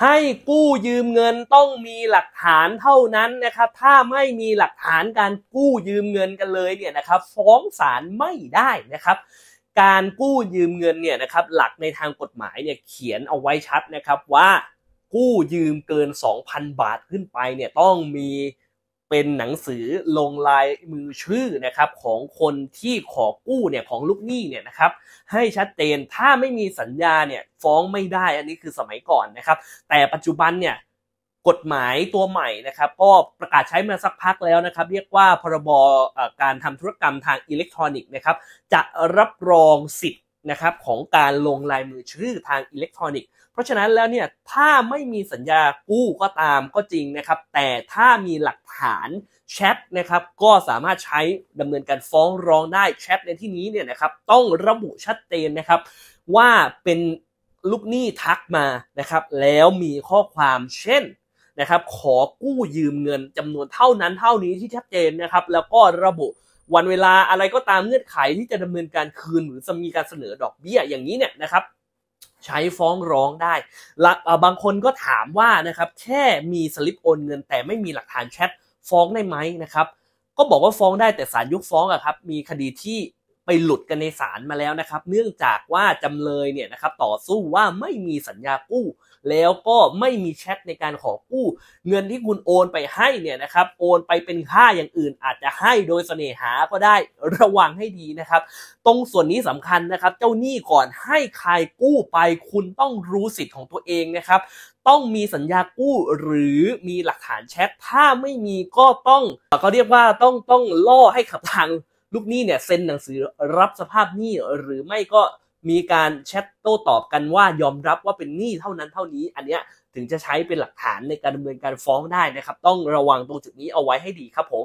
ให้กู้ยืมเงินต้องมีหลักฐานเท่านั้นนะครับ ถ้าไม่มีหลักฐานการกู้ยืมเงินกันเลยเนี่ยนะครับ ฟ้องศาลไม่ได้นะครับ การกู้ยืมเงินเนี่ยนะครับหลักในทางกฎหมายเนี่ยเขียนเอาไว้ชัดนะครับว่ากู้ยืมเกิน2,000บาทขึ้นไปเนี่ยต้องมีเป็นหนังสือลงลายมือชื่อนะครับของคนที่ขอกู้เนี่ยของลูกหนี้เนี่ยนะครับให้ชัดเจนถ้าไม่มีสัญญาเนี่ยฟ้องไม่ได้อันนี้คือสมัยก่อนนะครับ แต่ปัจจุบันเนี่ยกฎหมายตัวใหม่นะครับก็ประกาศใช้มาสักพักแล้วนะครับเรียกว่าพรบการทำธุรกรรมทางอิเล็กทรอนิกส์นะครับจะรับรองสิทธินะครับของการลงลายมือชื่อทางอิเล็กทรอนิกส์เพราะฉะนั้นแล้วเนี่ยถ้าไม่มีสัญญากู้ก็ตามก็จริงนะครับแต่ถ้ามีหลักฐานแชทนะครับก็สามารถใช้ดำเนินการฟ้องร้องได้แชทในที่นี้เนี่ยนะครับต้องระบุชัดเจนนะครับว่าเป็นลูกหนี้ทักมานะครับแล้วมีข้อความเช่นนะครับขอกู้ยืมเงินจำนวนเท่านั้นเท่านี้ที่ชัดเจนนะครับแล้วก็ระบุวันเวลาอะไรก็ตามเงื่อนไขที่จะดำเนินการคืน หรือจะมีการเสนอดอกเบี้ยอย่างนี้เนี่ยนะครับ ใช้ฟ้องร้องได้ บางคนก็ถามว่านะครับ แค่มีสลิปโอนเงินแต่ไม่มีหลักฐานแชทฟ้องได้ไหมนะครับก็บอกว่าฟ้องได้แต่ศาลยกฟ้องอะครับมีคดีที่ไปหลุดกันในศาลมาแล้วนะครับ เนื่องจากว่าจำเลยเนี่ยนะครับ ต่อสู้ว่าไม่มีสัญญากู้ แล้วก็ไม่มีแชทในการขอกู้ เงินที่คุณโอนไปให้เนี่ยนะครับโอนไปเป็นค่าอย่างอื่นอาจจะให้โดยเสน่หาก็ได้ระวังให้ดีนะครับ ตรงส่วนนี้สำคัญนะครับ เจ้าหนี้ก่อนให้ใครกู้ไปคุณต้องรู้สิทธิ์ของตัวเองนะครับ ต้องมีสัญญากู้หรือมีหลักฐานแชทถ้าไม่มีก็ต้องก็เรียกว่าต้องต้องล่อให้ขับทางลูกหนี้เนี่ยเซ็นหนังสือรับสภาพหนี้หรือไม่ก็มีการแชทโต้ตอบกันว่ายอมรับว่าเป็นหนี้เท่านั้นเท่านี้ อันเนี้ยถึงจะใช้เป็นหลักฐานในการดำเนินการฟ้องได้นะครับ ต้องระวังตรงจุดนี้เอาไว้ให้ดีครับผม